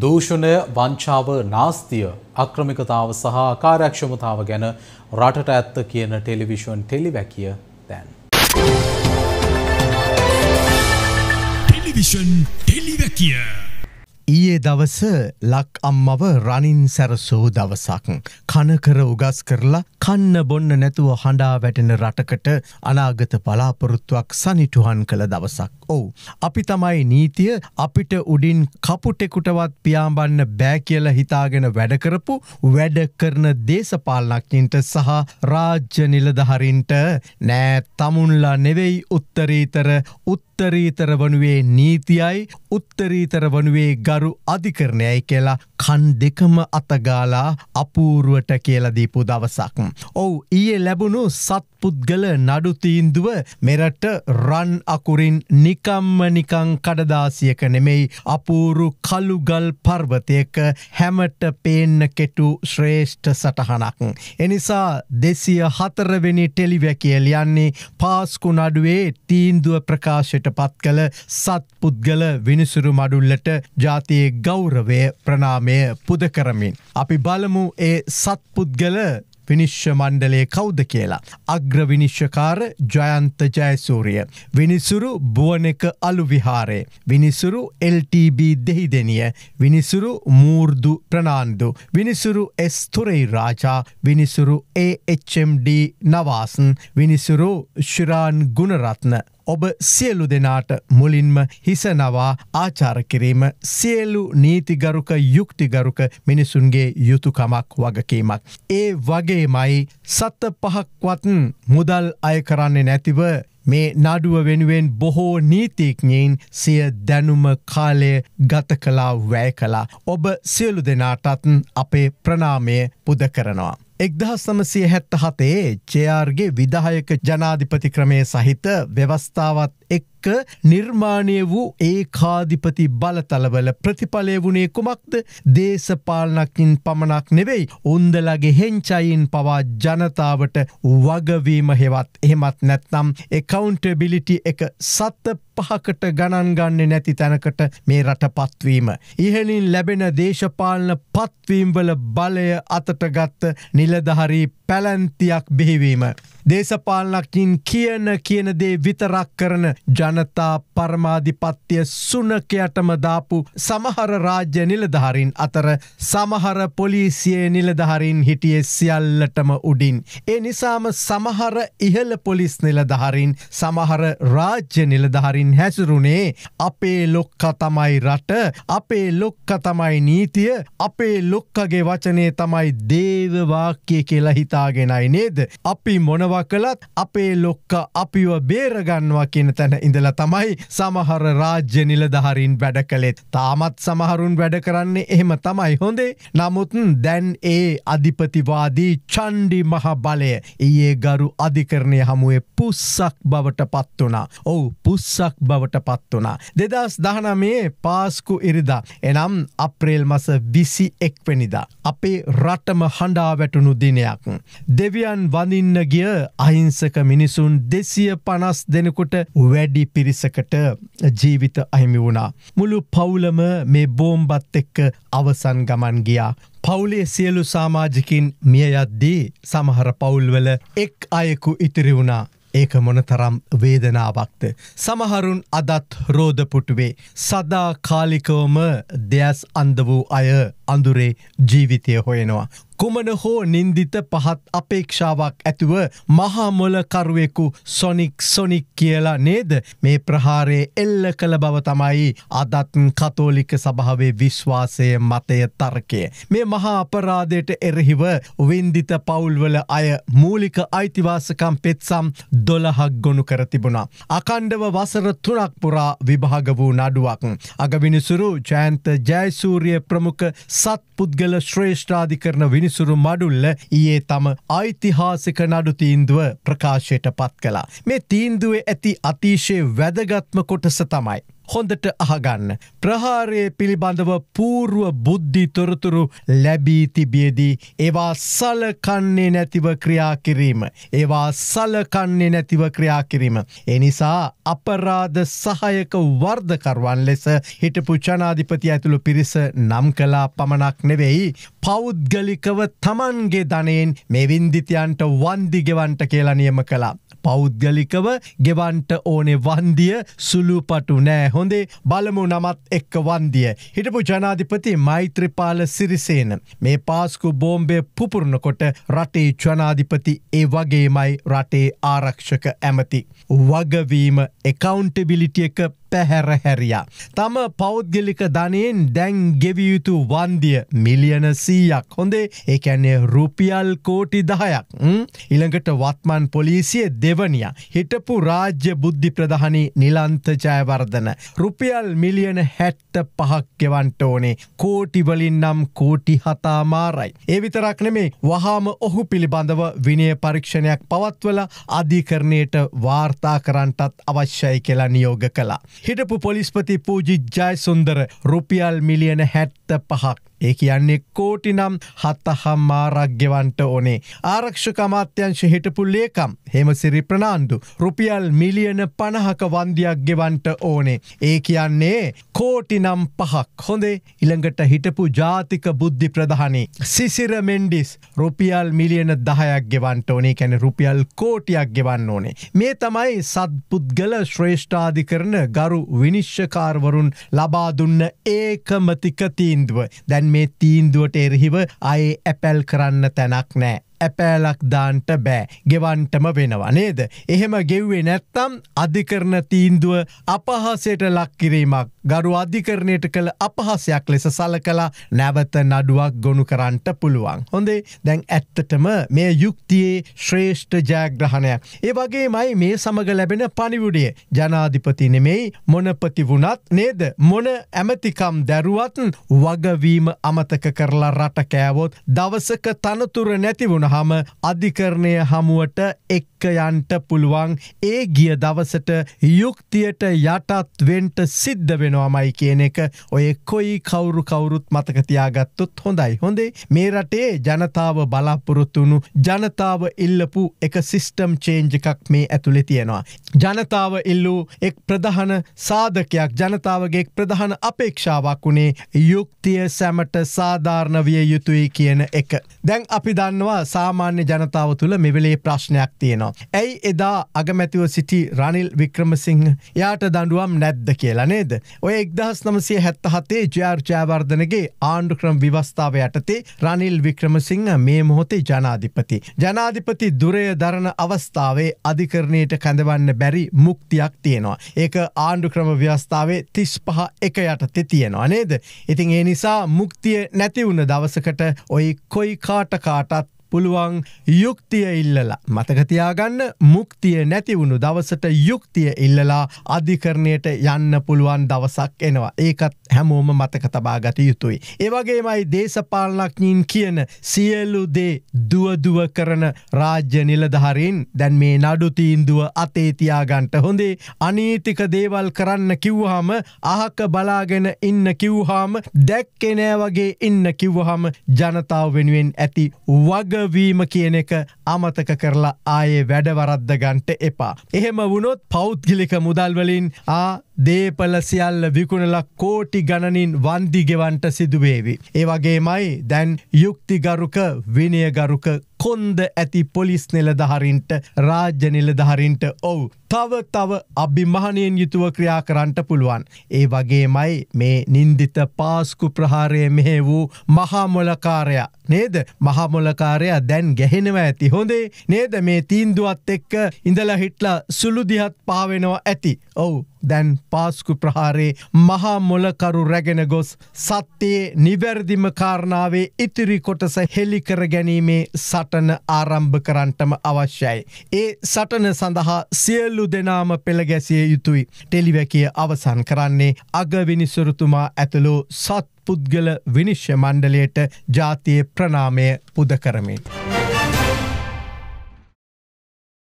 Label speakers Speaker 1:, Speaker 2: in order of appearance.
Speaker 1: දූෂණය වංචාව නාස්තිය අක්‍රමිකතාව සහ කාර්යක්ෂමතාව ගැන රටට ඇත්ත කියන ටෙලිවිෂන් ටෙලිවැකිය දැන්. ටෙලිවිෂන් ටෙලිවැකිය ඊයේ දවස ලක් අම්මව රනින් සැරසූ දවසක් කනකර උගස් කරලා කන්න බොන්න නැතුව හඬා වැටෙන රටකට අනාගත පලාපොරොත්තුවක් සනිටුහන් කළ දවසක්. ඔවු. අපි තමයි නීතිය අපිට උඩින් කපුටෙකුටවත් පියාඹන්න බෑ කියල හිතාගෙන වැඩකරපු වැඩ කරන දේශපාලනක්ඥින්ට සහ රාජ්‍ය නිලධහරින්ට නෑ තමුන්ලා නෙවෙයි උත්තරීතර උත්තරීතර වනුවේ නීතියයි උත්තරීතර වනුවේ ගරු අධිකරණයයි කියලා කන් දෙකම අතගාලා අපූරුවට කියලදීපු දවසක්. ඔවු ඊයේ ලැබුණු සත්පුද්ගල නඩුතීන්දුව මෙරට රන් අකුරින් නිකම්ම නිකං කඩදාසියක නෙමෙයි අපූරු කළුගල් පර්වතයක හැමට පේන්න කෙටු ශ්‍රේෂ්ඨ සටහනක්. එනිසා දෙසිය හතරවෙනි ටෙලිවැකිය ලියන්නේ පාස්කු නඩුවේ තීන්දුව ප්‍රකාශයට පත් කළ සත්පුද්ගල විනිසුරු මඩුල්ලට ජාතියේ ගෞරවය ප්‍රනාමය මේ පුද කරමින්. අපි බලමු ඒ සත්පුද්ගල විනිශ්ෂ මණ්ඩලේ කෞද කියලා. අග්‍ර විනිශ්ෂකාර ජයන්ත ජයසූරිය. විනිසුරු බුවනක අලු විහාරේ. විනිසුරු LTB දෙහි දෙනිය. විනිසුරු මූර්දු ප්‍රනාන්දු. විනිසුරු එස්තුරෙයි රාජා. විනිසුරු AHMD නවාසන්. විනිසුරු ශිරාන් ගුණරත්න. ඔබ සියලු දෙනාට මුලින්ම හිසනවා ආචාර කිරීම සියලු නීතිගරුක යුක්තිගරුක මිනිසුන්ගේ යුතුකමක් වගකීමක්. ඒ වගේමයි සත්ත පහක්වත්න් මුදල් අය කරන්නේ නැතිව මේ නඩුව වෙනුවෙන් බොහෝ නීතිීක්ඥයින් සිය දැනුම කාලය ගත කලා වැය කලා. ඔබ සියලු දෙනාටත්න් අපේ ප්‍රනාමය පුද කරනවා. එක්දහස් සමසය හැත්ත හතේ චයාර්ගේ විදාහයක ජනාධිපති ක්‍රමය සහිත ව්‍යවස්ථාවත් එක්ක නිර්මාණය වූ ඒ කාධිපති බලතලවල ප්‍රතිඵලය වුණේ කුමක්ද දේශපාලනකින් පමණක් නෙවෙයි උන්දලගේ හෙංචයින් පවා ජනතාවට වගවීම හෙවත් එහෙමත් නැත්නම් එකවුන්ටබිලිටි එක සත්ත පහකට ගණන්ගන්නේ නැති තැනකට මේ රට පත්වීම. ඉහලින් ලැබෙන දේශපාලන පත්වීම්වල බලය අතටගත්ත නිලධහරී පැලැන්තියක් බිහිවීම. දේශපාලනකින් කියන කියනදේ විතරක් කරන ජනතා පරමාධිපත්තිය සුනකයටම දාපු සමහර රාජ්‍ය නිලධහරින් අතර සමහර පොලිසියේ නිලධහරින් හිටිය සියල්ලටම උඩින්. ඒ නිසාම සමහර ඉහළ පොලිස් නිලධහරින් සමහර රාජ්‍ය නිලධහරින් හැසුරුණේ අපේ ලොක්ක තමයි රට අපේ ලොක්ක තමයි නීතිය අපේ ලොක්කගේ වචනේ තමයි දේවවාක්‍ය කියලා හිතාගෙනයි නේද. අපි මොනව මොනවා කළත් අපේ ලොක්ක අපිව බේරගන්නවා කියන තැන ඉඳලා තමයි සමහර රාජ්‍ය නිලධහරින් වැඩ කළෙත් තාමත් සමහරුන් වැඩ කරන්නේ එහෙම තමයි හොඳේ නමුත් දැන් ඒ අධිපතිවාදී චන්්ඩි මහ බලය ඒ ගරු අධිකරණය හමුවේ පුස්සක් බවට පත්වනා ඔවු පුස්සක් බවට පත්වනා දෙදස් දහනමේ පාස්කු ඉරිදා එනම් අප්‍රේල් මස විසි එක්වනිදා අපේ රටම හඬා වැටුණු දිනයක් දෙවියන් වඳින්න ගිය අහිංසක මිනිසුන් දෙසිය පනස් දෙනකුට වැඩි පිරිසකට ජීවිත අහිමි වුණා. මුළු පවුලම මේ බෝම්බත් එක්ක අවසන් ගමන් ගියා. පවුලේ සියලු සාමාජිකින් මියයද්දී සමහර පවුල්වල එක් අයෙකු ඉතිරි වුණා. ඒක මොනතරම් වේදනාවක්ද. සමහරුන් අදත් රෝධපුටුවේ සදා කාලිකවම දෙයස් අන්ද වූ අය අඳුරේ ජීවිතය හොයෙනවා. කුමන හෝ නින්දිත පහත් අපේක්ෂාවක් ඇතුව මහාමොලකරුවෙකු සොනික් සොනික් කියලා නේද මේ ප්‍රහාරය එල්ල කළ බව තමයි අදත්න් කතෝලික සභාවේ විශ්වාසය මතය තර්කය. මේ මහා අපරාධයට එරහිව වින්දිත පවුල්වල අය මූලික අයිතිවාසකම් පෙත්සම් දොළහක් ගොුණු කරතිබුණා. අකණ්ඩව වසර තුනක් පුරා විභාග වූ නඩුවක්. අගවිනිසුරු ජයන්ත ජයසූරිය ප්‍රමුඛ සත් පුද්ගල ශ්‍රේෂ්ඨාධිකරන විනිස විනිසුරු මඩුල්ල ඊයේ තම ඓතිහාසික නඩු තීන්දුව ප්‍රකාශයට පත් කලා. මේ තීන්දුවේ ඇති අතිශය වැදගත්ම කොටස තමයි. හොඳට අහගන්න. ප්‍රහාරය පිළිබඳව පූර්ුව බුද්ධි තොරතුරු ලැබී තිබියදී ඒවා සලකන්නේ නැතිව ක්‍රියා කිරීම. ඒවා සලකන්නේ නැතිව ක්‍රියා කිරීම. එනිසා අපරාධ සහයක වර්ධකරුවන් ලෙස හිටපු ජනාධිපති ඇතුළු පිරිස නම් කලා පමණක් නෙවෙයි. පෞද්ගලිකව තමන්ගේ ධනයෙන් මෙවින්දිතයන්ට වන්දිගෙවන්ට කියලා නියම කලා. පෞද්ගලිකව ගෙවන්ට ඕනේ වන්දිය සුළුපටු නෑ හොඳේ බලමු නමත් එක්ක වන්දිය. හිටපු ජනාධිපති මෛත්‍රපාල සිරිසේන. මේ පාස්කු බෝම්බය පුපුරණකොට රටේ ජනාධිපති ඒ වගේමයි රටේ ආරක්ෂක ඇමති. වගවීම එකවුන්ටබිලිටිය එක පැහැරහැරියා. තම පෞද්ගලික ධනයෙන් දැන් ගෙවියයුතු වන්දිය මිලියන සීයක් හොඳේ ඒකැන්නේ රුපියල් කෝටි දහයක් ඉළඟට වත්මන් පොලිසිය දෙවනිය හිටපු රාජ්‍ය බුද්ධි ප්‍රධානි නිලන්ත ජයවර්ධන. රුපියල් මිලියන හැට්ට පහක් ගෙවන්ට ඕනේ කෝටිවලින් නම් කෝටි හතාමාරයි. ඒවිතරක් නෙමේ වහාම ඔහු පිළිබඳව විනය පරීක්ෂණයක් පවත්වල අධිකරණයට වාර්තා කරන්ටත් අවශ්‍යයි කියලා නියෝග කලා. හිටපු පොලිස්පති පූජි ජයසුන්දර රුපියල් මිලියන හැට් සිත පහක්. ඒ කියන්නේ කෝටි නම් හත්තහම් මාරක්්‍යවන්ට ඕනේ. ආරක්ෂකමාත්‍යංශ හිටපු ලේකම් හෙමසිරි ප්‍රනාන්දු. රුපියල් මිලියන පණහක වන්දයක් ගෙවන්ට ඕනේ. ඒ කියන්නේ කෝටි නම් පහක් හොඳේ ඉළඟට හිටපු ජාතික බුද්ධි ප්‍රධානේ. සිසිර මෙන්ඩිස් රුපියල් මිලියන දහයක් ගෙවන්ට ඕනේ කැන රුපියල් කෝටියක් ගෙවන්න ඕනේ. මේ තමයි සත්පුද්ගල ශ්‍රේෂ්ඨාධිකරන ගරු විනිශ්්‍යකාරවරුන් ලබාදුන්න ඒකමතිකතින්. තීන්දුව දැන් මේ තීන්දුවට එරහිව අයි ඇපැල් කරන්න තැනක් නෑ. ඇපෑලක් දාන්ට බෑ ගෙවන්ටම වෙනවා නේද. එහෙම ගෙව්වේ නැත්තම් අධිකරණ තීන්දුව අපහසයට ලක්කිරීමක් ගරු අධිකරණයට කළ අපහසයක් ලෙස සල කලා නැවත නඩුවක් ගොුණු කරන්නට පුළුවන්. හොඳේ දැන් ඇත්තටම මේ යුක්තියේ ශ්‍රේෂ්ඨ ජෑග්‍රහණයක්. ඒ වගේ මයි මේ සමඟ ලැබෙන පනිවුඩිය ජනාධිපති නෙමෙයි මොනපති වුණත් නේද මොන ඇමතිකම් දැරුවත් වගවීම අමතක කරලා රට කෑවොත් දවසක තනතුර නැති වුණ ගියහම අධිකරණය හමුවට එක්ක යන්ට පුළුවන් ඒ ගිය දවසට යුක්තියට යටත් වෙන්ට සිද්ධ වෙනවාමයි කියන එක ඔය කොයි කවුරු කවුරුත් මතකතියාගත්තුත් හොඳයි හොඳේ මේ රටේ ජනතාව බලාපොරොත්තුණු ජනතාව ඉල්ලපු එක සිිස්ටම් චේන්ජ එකක් මේ ඇතුළෙ තියෙනවා. ජනතාව ඉල්ලූ එක් ප්‍රධහන සාධකයක් ජනතාවගේ ප්‍රධහන අපේක්ෂාවක් වුණේ යුක්තිය සැමට සාධාරණ විය යුතුයි කියන එක. දැන් අපි දන්නවා සා සාමාන්‍ය ජනතාව තුළ මෙවෙලේ ප්‍රශ්නයක් තියෙනවා. ඇයි එදා අගමැතිව සිටි රනිල් වික්‍රමසිංහ යාට දඩුවම් නැද්ද කියලා නේද. ඔය එක්දහස් නමසේ හැත්ත හතේ ජාර් ජයවර්ධනගේ ආණ්ඩු ක්‍රම විවස්ථාව යටතේ රනිල් වික්‍රමසිංහ මේ මොහොතේ ජනාධිපති. ජනාධිපති දුරය දරණ අවස්ථාවේ අධිකරණයට කැඳවන්න බැරි මුක්තියක් තියෙනවා. ඒක ආණ්ඩු ක්‍රම ව්‍යවස්ථාවේ තිස් පහ එක යටතේ තියෙනවා නේද. ඉතින් ඒ නිසා මුක්තිය නැතිවුණ දවසකට ඔයි කොයි කාටකාටත් පුළුවන් යුක්තිය ඉල්ලලා. මතකතියාගන්න මුක්තිය නැතිවුණු දවසට යුක්තිය ඉල්ලලා අධිකරණයට යන්න පුළුවන් දවසක් එනවා. ඒකත් හැමෝම මතක තබා ගත යුතුයි. ඒවගේමයි දේශපාලනක්ඥින් කියන සියල්ලු දේ දුවදුව කරන රාජ්‍ය නිලධහරින් දැන් මේ නඩුතීන්දුව අතේතියාගන්ට හොඳේ අනීතික දේවල් කරන්න කිව්හම අහක බලාගෙන ඉන්න කිව්හාම දැක්කෙනෑ වගේ ඉන්න කිව්වහම ජනතාව වෙනුවෙන් ඇති වග බියවීම කියන එක අමතක කරලා ආයේ වැඩවරද්ද ගන්ට එපා. එහෙම වුණොත් පෞද්ගිලික මුදල්වලින් ආ දේපල සියල්ල විකුණල කෝටි ගණනින් වන්දිගෙවන්ට සිදුවේවි. ඒවගේමයි දැන් යුක්තිගරුක විනයගරුක කොන්ද ඇති පොලිස් නෙලදහරින්ට රාජ්‍ය නිලදහරින්ට ඔවු. තව තව අභිමහනයෙන් යුතුව ක්‍රියා කරන්නට පුළුවන්. ඒ වගේමයි මේ නින්දිත පාස්කු ප්‍රහාරය මෙහෙ වූ මහාමොලකාරයා. නේද මහමොලකාරයා දැන් ගැහෙනව ඇති හොඳේ නේද මේ තීන්දුවත් එක්ක ඉඳලා හිටලා සුළු දිහත් පාවෙනවා ඇති. ඔවු දැන් පාස්කු ප්‍රහාරේ මහා මොලකරු රැගෙන ගොස් සත්‍යයේ නිවැරදිම කාරණාවේ ඉතිරි කොටස හෙළිකර ගැනීමේ සටන ආරම්භ කරන්ටම අවශ්‍යයි. ඒ සටන සඳහා සියල්ලු දෙනාම පෙළගැසිය යුතුයි. ටෙලිවැකිය අවසන් කරන්නේ අගවිනිසුරතුමා ඇතුළු සත් පුද්ගල විනිශ්්‍ය මණ්ඩලයට ජාතිය ප්‍රනාමය පුද කරමින්.